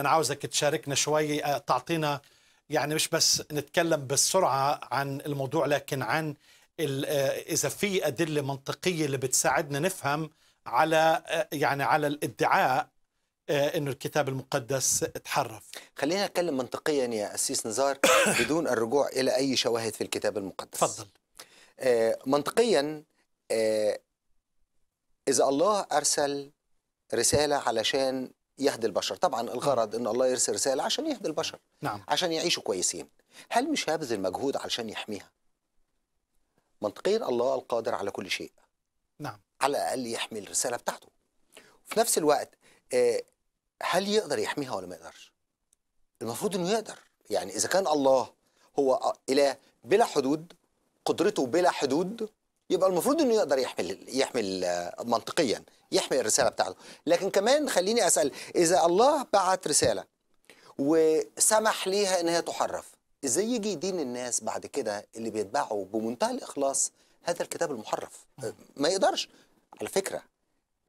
أنا عاوزك تشاركنا شوي آه، تعطينا يعني مش بس نتكلم بالسرعة عن الموضوع لكن عن آه، إذا في أدلة منطقية اللي بتساعدنا نفهم على آه، يعني على الادعاء انه الكتاب المقدس تحرف خلينا نتكلم منطقيا يا اسيس نزار بدون الرجوع الى اي شواهد في الكتاب المقدس تفضل منطقيا اذا الله ارسل رساله علشان يهدي البشر طبعا الغرض ان الله يرسل رسالة عشان يهدي البشر نعم. عشان يعيشوا كويسين هل مش هبذل مجهود علشان يحميها منطقيا الله القادر على كل شيء نعم على الاقل يحمي الرساله بتاعته وفي نفس الوقت آه، هل يقدر يحميها ولا ما يقدرش المفروض انه يقدر يعني اذا كان الله هو اله بلا حدود قدرته بلا حدود يبقى المفروض انه يقدر يحمل يحمل آه، منطقيا يحمل الرساله بتاعته لكن كمان خليني اسال اذا الله بعت رساله وسمح ليها ان هي تحرف ازاي يجي يدين الناس بعد كده اللي بيتبعوا بمنتهى الاخلاص هذا الكتاب المحرف آه، ما يقدرش على فكره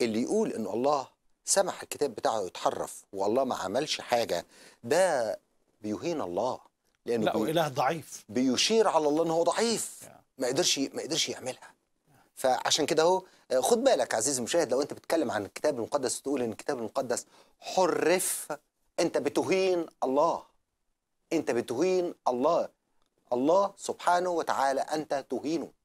اللي يقول ان الله سمح الكتاب بتاعه يتحرف والله ما عملش حاجه ده بيهين الله لانه لا بي... واله ضعيف بيشير على الله ان هو ضعيف ما يقدرش ما يقدرش يعملها فعشان كده اهو آه، خد بالك عزيزي المشاهد لو انت بتتكلم عن الكتاب المقدس تقول ان الكتاب المقدس حرف انت بتهين الله انت بتهين الله الله سبحانه وتعالى انت تهينه